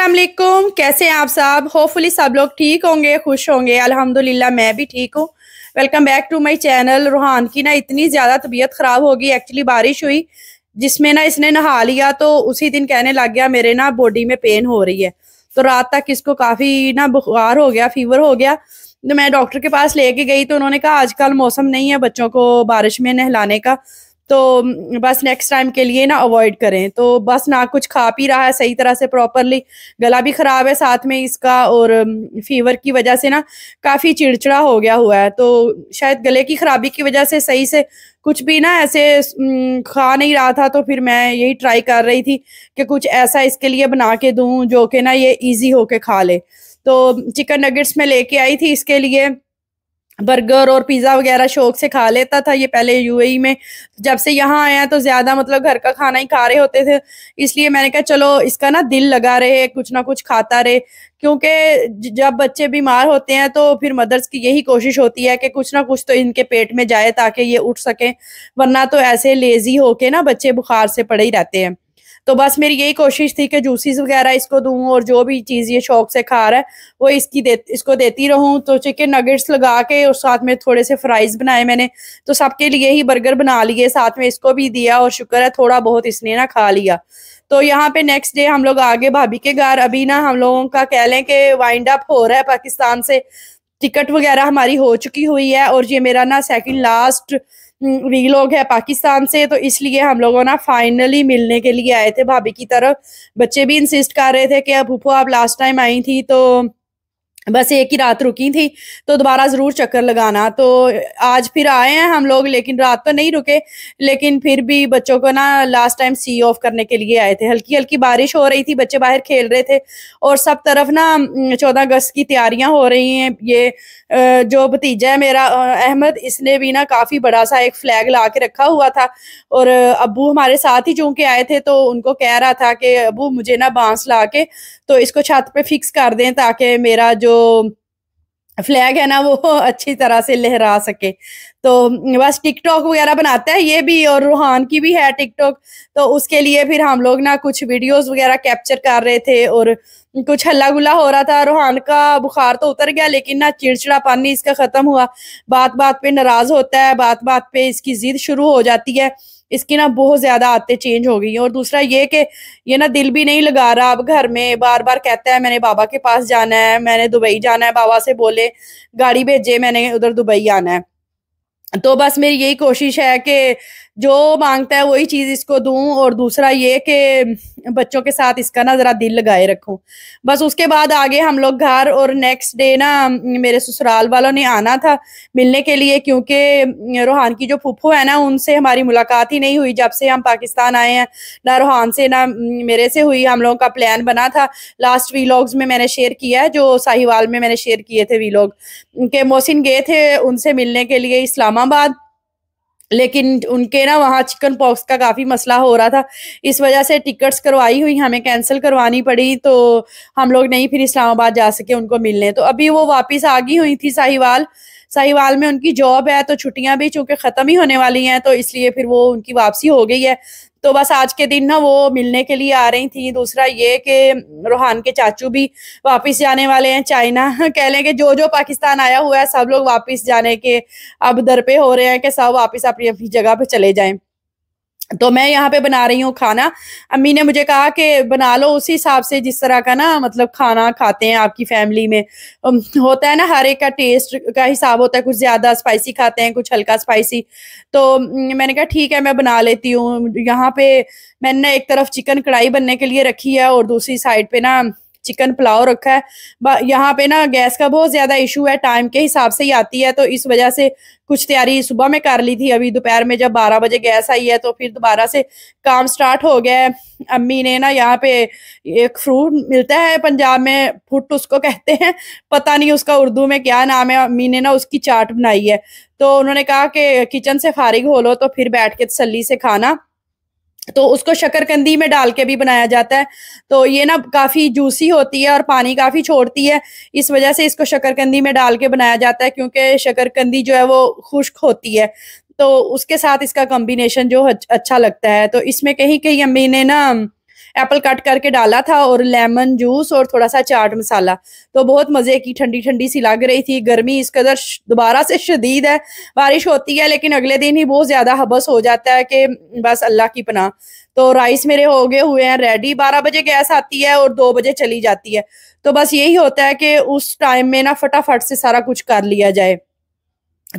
असलम कैसे हैं आप साहब होपफुली सब लोग ठीक होंगे खुश होंगे अल्हम्दुलिल्लाह मैं भी ठीक हूँ welcome back to my channel Ruhan की ना इतनी ज़्यादा तबीयत ख़राब होगी एक्चुअली बारिश हुई जिसमें ना इसने नहा लिया तो उसी दिन कहने लग गया मेरे ना बॉडी में पेन हो रही है तो रात तक इसको काफ़ी ना बुखार हो गया फीवर हो गया तो मैं डॉक्टर के पास लेके गई तो उन्होंने कहा आजकल मौसम नहीं है बच्चों को बारिश में नहलाने का तो हम्म, बस नेक्स्ट टाइम के लिए ना अवॉइड करें तो बस ना कुछ खा पी रहा है सही तरह से प्रॉपरली गला भी ख़राब है साथ में इसका और फीवर हम्म, की वजह से ना काफ़ी चिड़चिड़ा हो गया हुआ है तो शायद गले की ख़राबी की वजह से सही से कुछ भी ना ऐसे हम्म, खा नहीं रहा था तो फिर मैं यही ट्राई कर रही थी कि कुछ ऐसा इसके लिए बना के दूँ जो कि ना ये ईजी होके खा ले तो चिकन नगेट्स में लेके आई थी इसके लिए बर्गर और पिज़्ज़ा वगैरह शौक से खा लेता था ये पहले यूएई में जब से यहाँ आया तो ज़्यादा मतलब घर का खाना ही खा रहे होते थे इसलिए मैंने कहा चलो इसका ना दिल लगा रहे कुछ ना कुछ खाता रहे क्योंकि जब बच्चे बीमार होते हैं तो फिर मदर्स की यही कोशिश होती है कि कुछ ना कुछ तो इनके पेट में जाए ताकि ये उठ सकें वरना तो ऐसे लेज़ी होके ना बच्चे बुखार से पड़े ही रहते हैं तो बस मेरी यही कोशिश थी कि जूसीस वगैरह इसको दूँ और जो भी चीज़ ये शौक से खा रहा है वो इसकी दे इसको देती रहूँ तो चिकन नगेट्स लगा के और साथ में थोड़े से फ्राइज़ बनाए मैंने तो सबके लिए ही बर्गर बना लिए साथ में इसको भी दिया और शुक्र है थोड़ा बहुत इसने ना खा लिया तो यहाँ पे नेक्स्ट डे हम लोग आगे भाभी के घर अभी ना हम लोगों का कह लें कि वाइंड अप हो रहा है पाकिस्तान से टिकट वगैरह हमारी हो चुकी हुई है और ये मेरा ना सेकंड लास्ट वी लोग है पाकिस्तान से तो इसलिए हम लोगों ना फाइनली मिलने के लिए आए थे भाभी की तरफ बच्चे भी इंसिस्ट कर रहे थे कि अब भूपो आप लास्ट टाइम आई थी तो बस एक ही रात रुकी थी तो दोबारा ज़रूर चक्कर लगाना तो आज फिर आए हैं हम लोग लेकिन रात तो नहीं रुके लेकिन फिर भी बच्चों को ना लास्ट टाइम सी ऑफ करने के लिए आए थे हल्की हल्की बारिश हो रही थी बच्चे बाहर खेल रहे थे और सब तरफ ना चौदह अगस्त की तैयारियां हो रही हैं ये जो भतीजा है मेरा अहमद इसने भी ना काफ़ी बड़ा सा एक फ्लैग ला के रखा हुआ था और अबू हमारे साथ ही चूँकि आए थे तो उनको कह रहा था कि अबू मुझे ना बांस ला के तो इसको छत पर फिक्स कर दें ताकि मेरा जो जो फ्लैग है ना वो अच्छी तरह से लहरा सके तो बस टिकटॉक वगैरह बनाता है ये भी और रूहान की भी है टिकटॉक तो उसके लिए फिर हम लोग ना कुछ वीडियोस वगैरह कैप्चर कर रहे थे और कुछ हल्ला गुल्ला हो रहा था रूहान का बुखार तो उतर गया लेकिन ना चिड़चिड़ा पानी इसका ख़त्म हुआ बात बात पे नाराज़ होता है बात बात पे इसकी जिद शुरू हो जाती है इसकी ना बहुत ज़्यादा आते चेंज हो गई हैं और दूसरा ये कि ये ना दिल भी नहीं लगा रहा अब घर में बार बार कहता है मैंने बाबा के पास जाना है मैंने दुबई जाना है बाबा से बोले गाड़ी भेजे मैंने उधर दुबई आना है तो बस मेरी यही कोशिश है कि जो मांगता है वही चीज़ इसको दूं और दूसरा ये कि बच्चों के साथ इसका ना ज़रा दिल लगाए रखूं बस उसके बाद आगे हम लोग घर और नेक्स्ट डे ना मेरे ससुराल वालों ने आना था मिलने के लिए क्योंकि रोहान की जो फुफो है ना उनसे हमारी मुलाकात ही नहीं हुई जब से हम पाकिस्तान आए हैं ना रोहान से ना मेरे से हुई हम लोगों का प्लान बना था लास्ट वीलॉग्स में मैंने शेयर किया है जो साहिवाल में मैंने शेयर किए थे वीलॉग के मोहसिन गए थे उनसे मिलने के लिए इस्लामा इस्लामाबाद लेकिन उनके ना वहाँ चिकन पॉक्स का काफ़ी मसला हो रहा था इस वजह से टिकट्स करवाई हुई हमें कैंसिल करवानी पड़ी तो हम लोग नहीं फिर इस्लामाबाद जा सके उनको मिलने तो अभी वो वापस आ गई हुई थी साहिवाल साहिवाल में उनकी जॉब है तो छुट्टियां भी चूंकि ख़त्म ही होने वाली हैं तो इसलिए फिर वो उनकी वापसी हो गई है तो बस आज के दिन ना वो मिलने के लिए आ रही थी दूसरा ये कि रोहान के चाचू भी वापस जाने वाले हैं चाइना कह लें कि जो जो पाकिस्तान आया हुआ है सब लोग वापस जाने के अब दर पे हो रहे हैं कि सब वापस अपनी अपनी जगह पे चले जाएं तो मैं यहाँ पे बना रही हूँ खाना अम्मी ने मुझे कहा कि बना लो उसी हिसाब से जिस तरह का ना मतलब खाना खाते हैं आपकी फैमिली में होता है ना हर एक का टेस्ट का हिसाब होता है कुछ ज़्यादा स्पाइसी खाते हैं कुछ हल्का स्पाइसी तो मैंने कहा ठीक है मैं बना लेती हूँ यहाँ पे मैंने एक तरफ चिकन कढ़ाई बनने के लिए रखी है और दूसरी साइड पे ना चिकन पुलाव रखा है यहाँ पे ना गैस का बहुत ज़्यादा इशू है टाइम के हिसाब से ही आती है तो इस वजह से कुछ तैयारी सुबह में कर ली थी अभी दोपहर में जब बारह बजे गैस आई है तो फिर दोबारा से काम स्टार्ट हो गया है अम्मी ने ना यहाँ पे एक फ्रूट मिलता है पंजाब में फुट उसको कहते हैं पता नहीं उसका उर्दू में क्या नाम है अम्मी ने ना उसकी चाट बनाई है तो उन्होंने कहा कि किचन से फारिग हो लो तो फिर बैठ के तसली से खाना तो उसको शकरकंदी में डाल के भी बनाया जाता है तो ये ना काफ़ी जूसी होती है और पानी काफ़ी छोड़ती है इस वजह से इसको शकरकंदी में डाल के बनाया जाता है क्योंकि शकरकंदी जो है वो खुश्क होती है तो उसके साथ इसका कॉम्बिनेशन जो अच्छा लगता है तो इसमें कहीं कहीं अम्मी ने ना एप्पल कट करके डाला था और लेमन जूस और थोड़ा सा चाट मसाला तो बहुत मज़े की ठंडी ठंडी सी लग रही थी गर्मी इस कदर दोबारा से शदीद है बारिश होती है लेकिन अगले दिन ही बहुत ज़्यादा हबस हो जाता है कि बस अल्लाह की पना तो राइस मेरे हो गए हुए हैं रेडी बारह बजे गैस आती है और दो बजे चली जाती है तो बस यही होता है कि उस टाइम में ना फटाफट से सारा कुछ कर लिया जाए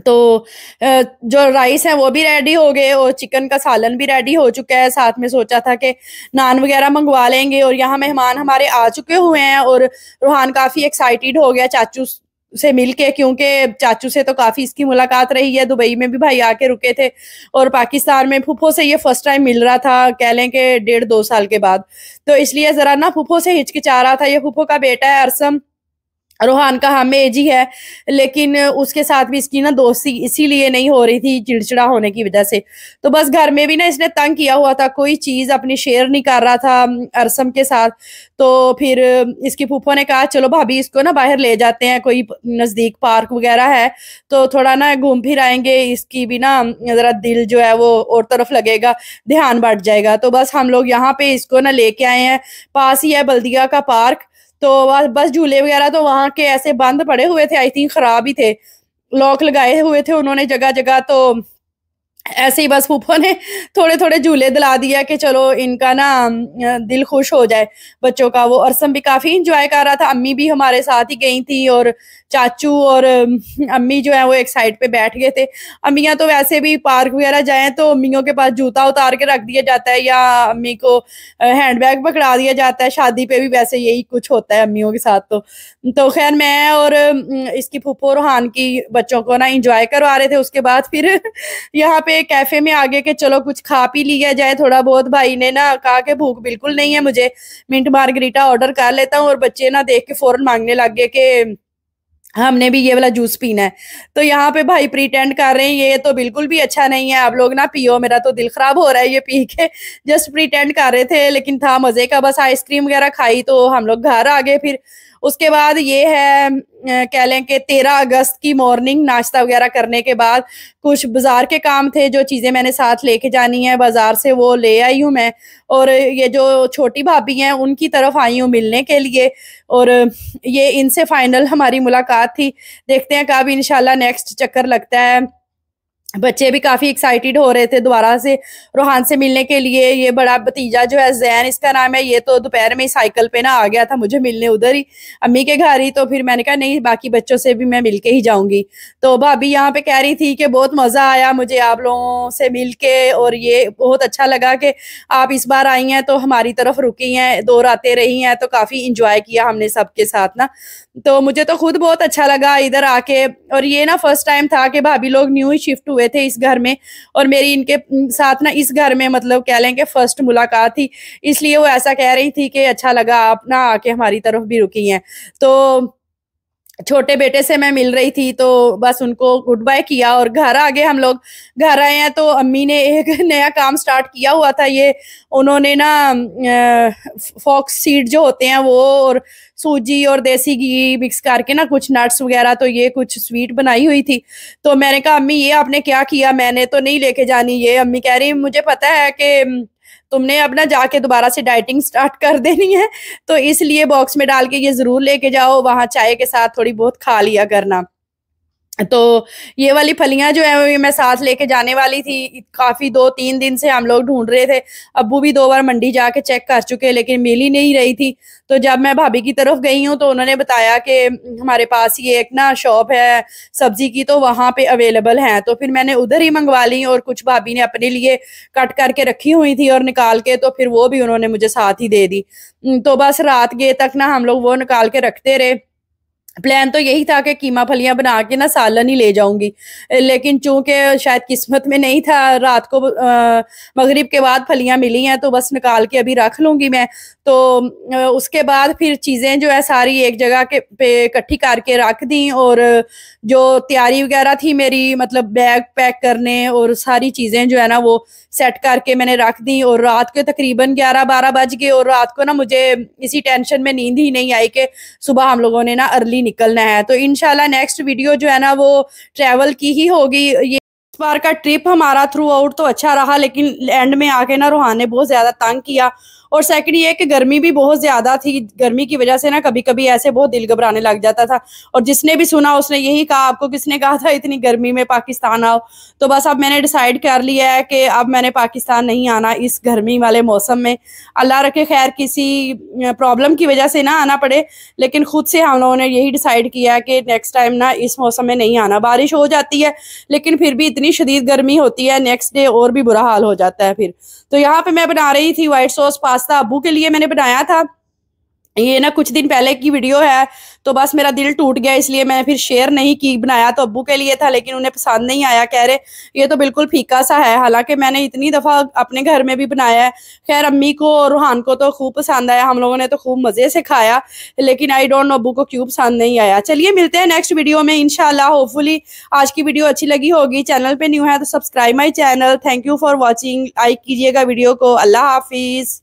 तो जो राइस है वो भी रेडी हो गए और चिकन का सालन भी रेडी हो चुका है साथ में सोचा था कि नान वगैरह मंगवा लेंगे और यहाँ मेहमान हमारे आ चुके हुए हैं और रूहान काफ़ी एक्साइटेड हो गया चाचू से मिलके क्योंकि चाचू से तो काफ़ी इसकी मुलाकात रही है दुबई में भी भाई आके रुके थे और पाकिस्तान में फूफो से ये फर्स्ट टाइम मिल रहा था कह लें कि डेढ़ दो साल के बाद तो इसलिए ज़रा ना फूफो से हिचकिचा रहा था ये फूफो का बेटा है अरसम रोहान का हम हाँ, एज ही है लेकिन उसके साथ भी इसकी ना दोस्ती इसीलिए नहीं हो रही थी चिड़चिड़ा होने की वजह से तो बस घर में भी ना इसने तंग किया हुआ था कोई चीज़ अपनी शेयर नहीं कर रहा था अरसम के साथ तो फिर इसकी फूफो ने कहा चलो भाभी इसको ना बाहर ले जाते हैं कोई नज़दीक पार्क वगैरह है तो थोड़ा ना घूम फिर आएंगे इसकी भी ना ज़रा दिल जो है वो और तरफ लगेगा ध्यान बढ़ जाएगा तो बस हम लोग यहाँ पे इसको ना लेके आए हैं पास ही है बल्दिया का पार्क तो बस झूले वगैरह तो वहाँ के ऐसे बंद पड़े हुए थे आई थिंक खराब ही थे लॉक लगाए हुए थे उन्होंने जगह जगह तो ऐसे ही बस फूफो ने थोड़े थोड़े झूले दिला दिया कि चलो इनका ना दिल खुश हो जाए बच्चों का वो अरसम भी काफ़ी इंजॉय कर रहा था अम्मी भी हमारे साथ ही गई थी और चाचू और अम्मी जो है वो एक साइड पे बैठ गए थे अम्मियाँ तो वैसे भी पार्क वगैरह जाए तो अम्मियों के पास जूता उतार के रख दिया जाता है या अम्मी को हैंड बैग पकड़ा दिया जाता है शादी पे भी वैसे यही कुछ होता है अम्मियों के साथ तो तो खैर मैं और इसकी फूफो रूहान की बच्चों को ना इंजॉय करवा रहे थे उसके बाद फिर यहाँ पे पे कैफे में आगे के चलो कुछ खा पी लिया जाए थोड़ा बहुत भाई ने ना कहा कि भूख बिल्कुल नहीं है मुझे मिंट मार्गरीटा ऑर्डर कर लेता हूँ और बच्चे ना देख के फौरन मांगने लग गए कि हाँ, हमने भी ये वाला जूस पीना है तो यहाँ पे भाई प्रीटेंड कर रहे हैं ये तो बिल्कुल भी अच्छा नहीं है आप लोग ना पियो मेरा तो दिल खराब हो रहा है ये पी के जस्ट प्रीटेंड कर रहे थे लेकिन था मजे का बस आइसक्रीम वगैरह खाई तो हम लोग घर आ गए फिर उसके बाद ये है कह लें कि तेरह अगस्त की मॉर्निंग नाश्ता वगैरह करने के बाद कुछ बाजार के काम थे जो चीज़ें मैंने साथ लेके जानी है बाजार से वो ले आई हूँ मैं और ये जो छोटी भाभी हैं उनकी तरफ आई हूँ मिलने के लिए और ये इनसे फाइनल हमारी मुलाकात थी देखते हैं कब इन नेक्स्ट चक्कर लगता है बच्चे भी काफ़ी एक्साइटेड हो रहे थे दोबारा से रोहान से मिलने के लिए ये बड़ा भतीजा जो है जैन इसका नाम है ये तो दोपहर में ही साइकिल पे ना आ गया था मुझे मिलने उधर ही अम्मी के घर ही तो फिर मैंने कहा नहीं बाकी बच्चों से भी मैं मिल के ही जाऊंगी तो भाभी यहाँ पे कह रही थी कि बहुत मज़ा आया मुझे आप लोगों से मिल के और ये बहुत अच्छा लगा कि आप इस बार आई हैं तो हमारी तरफ रुकी हैं दो रातें रही हैं तो काफ़ी इंजॉय किया हमने सबके साथ ना तो मुझे तो खुद बहुत अच्छा लगा इधर आके और ये ना फर्स्ट टाइम था कि भाभी लोग न्यू ही शिफ्ट हुए हुए थे इस घर में और मेरी इनके साथ ना इस घर में मतलब कह लें कि फर्स्ट मुलाकात थी इसलिए वो ऐसा कह रही थी कि अच्छा लगा आप ना आके हमारी तरफ भी रुकी हैं तो छोटे बेटे से मैं मिल रही थी तो बस उनको गुड बाय किया और घर आ गए हम लोग घर आए हैं तो अम्मी ने एक नया काम स्टार्ट किया हुआ था ये उन्होंने ना फॉक्स सीड जो होते हैं वो और सूजी और देसी घी मिक्स करके ना कुछ नट्स वगैरह तो ये कुछ स्वीट बनाई हुई थी तो मैंने कहा अम्मी ये आपने क्या किया मैंने तो नहीं लेके जानी ये अम्मी कह रही मुझे पता है कि तुमने अब ना जाके दोबारा से डाइटिंग स्टार्ट कर देनी है तो इसलिए बॉक्स में डाल के ये ज़रूर लेके जाओ वहाँ चाय के साथ थोड़ी बहुत खा लिया करना तो ये वाली फलियां जो है मैं साथ लेके जाने वाली थी काफी दो तीन दिन से हम लोग ढूंढ रहे थे अबू भी दो बार मंडी जाके चेक कर चुके लेकिन मिल ही नहीं रही थी तो जब मैं भाभी की तरफ गई हूँ तो उन्होंने बताया कि हम्म, हमारे पास ये एक ना शॉप है सब्जी की तो वहाँ पे अवेलेबल है तो फिर मैंने उधर ही मंगवा ली और कुछ भाभी ने अपने लिए कट करके रखी हुई थी और निकाल के तो फिर वो भी उन्होंने मुझे साथ ही दे दी हम्म, तो बस रात गए तक ना हम लोग वो निकाल के रखते रहे प्लान तो यही था कि कीमा फलियां बना के ना सालन ही ले जाऊंगी लेकिन चूंकि शायद किस्मत में नहीं था रात को मगरिब के बाद फलियां मिली हैं तो बस निकाल के अभी रख लूंगी मैं तो उसके बाद फिर चीज़ें जो है सारी एक जगह के पे इकट्ठी करके रख दी और जो तैयारी वगैरह थी मेरी मतलब बैग पैक करने और सारी चीज़ें जो है ना वो सेट करके मैंने रख दी और रात के तकरीबन ग्यारह बारह बज गए और रात को ना मुझे इसी टेंशन में नींद ही नहीं आई कि सुबह हम लोगों ने ना अर्ली निकलना है तो इनशाला नेक्स्ट वीडियो जो है ना वो ट्रेवल की ही होगी ये इस बार का ट्रिप हमारा थ्रू आउट तो अच्छा रहा लेकिन एंड में आके ना रूहान ने बहुत ज़्यादा तंग किया और सेकंड ये कि गर्मी भी बहुत ज़्यादा थी गर्मी की वजह से ना कभी कभी ऐसे बहुत दिल घबराने लग जाता था और जिसने भी सुना उसने यही कहा आपको किसने कहा था इतनी गर्मी में पाकिस्तान आओ तो बस अब मैंने डिसाइड कर लिया है कि अब मैंने पाकिस्तान नहीं आना इस गर्मी वाले मौसम में अल्लाह रखे खैर किसी प्रॉब्लम की वजह से ना आना पड़े लेकिन ख़ुद से हम लोगों ने यही डिसाइड किया कि नेक्स्ट टाइम ना इस मौसम में नहीं आना बारिश हो जाती है लेकिन फिर भी इतनी शदीद गर्मी होती है नेक्स्ट डे और भी बुरा हाल हो जाता है फिर तो यहाँ पे मैं बना रही थी व्हाइट सॉस पास पास्ता अबू के लिए मैंने बनाया था ये ना कुछ दिन पहले की वीडियो है तो बस मेरा दिल टूट गया इसलिए मैं फिर शेयर नहीं की बनाया तो अबू के लिए था लेकिन उन्हें पसंद नहीं आया कह रहे ये तो बिल्कुल फीका सा है हालांकि मैंने इतनी दफ़ा अपने घर में भी बनाया है खैर अम्मी को और रूहान को तो खूब पसंद आया हम लोगों ने तो खूब मज़े से खाया लेकिन आई डोंट नो अबू को क्यों पसंद नहीं आया चलिए मिलते हैं नेक्स्ट वीडियो में इनशाला होपफुली आज की वीडियो अच्छी लगी होगी चैनल पर न्यू है तो subscribe my channel thank you for watching like कीजिएगा वीडियो को अल्लाह हाफिज़